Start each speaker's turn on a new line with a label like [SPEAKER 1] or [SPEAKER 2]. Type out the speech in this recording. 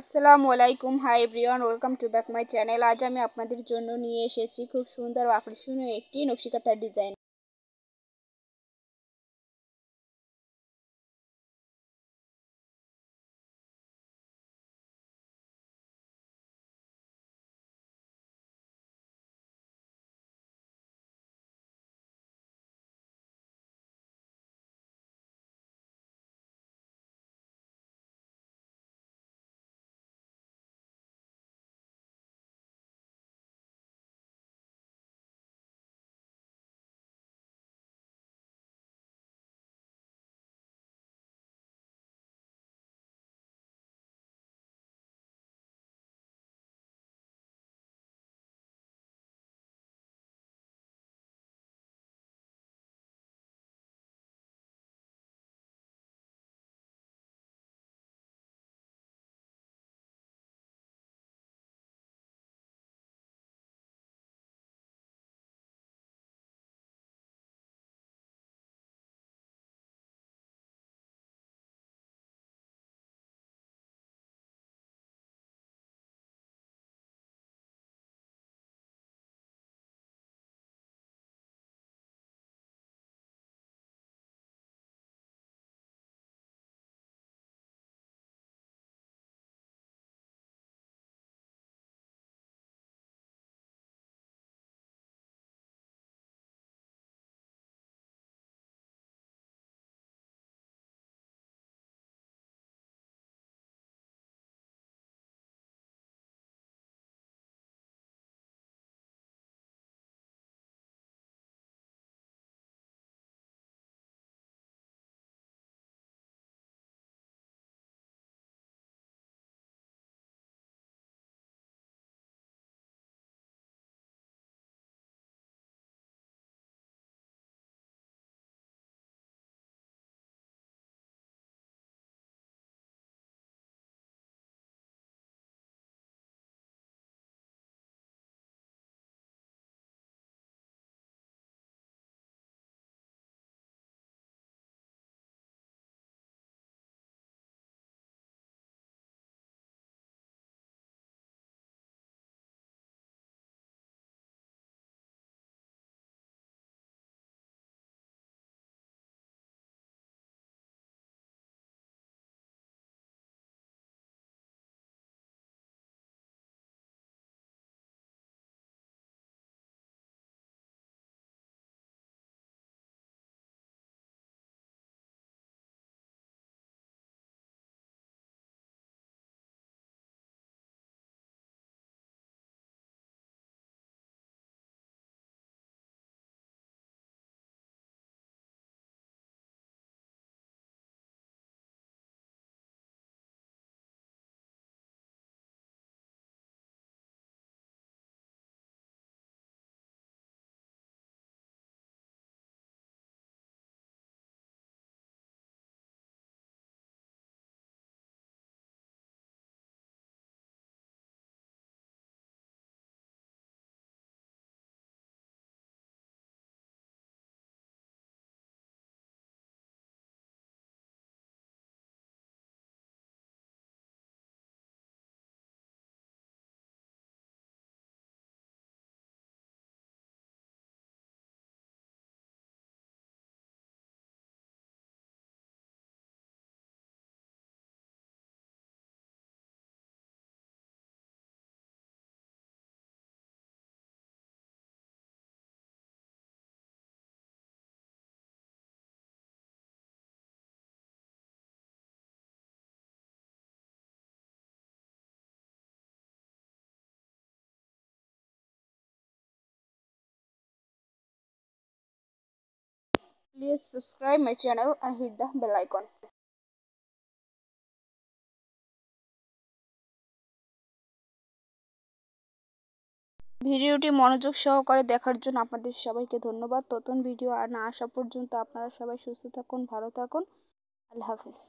[SPEAKER 1] আসসালামু আলাইকুম hi everyone welcome to back my channel আজ আমি আপনাদের জন্য নিয়ে এসেছি
[SPEAKER 2] খুব সুন্দর ও আকর্ষণীয় একটি নকশিকাতার design Please subscribe my channel and hit the bell icon. ভিডিওটি মনোযোগ
[SPEAKER 1] সহকারে দেখার জন্য আপনাদের সবাইকে ধন্যবাদ ততন ভিডিও আর না আসা পর্যন্ত আপনারা সবাই সুস্থ থাকুন
[SPEAKER 2] ভালো থাকুন আল্লাহ হাফিজ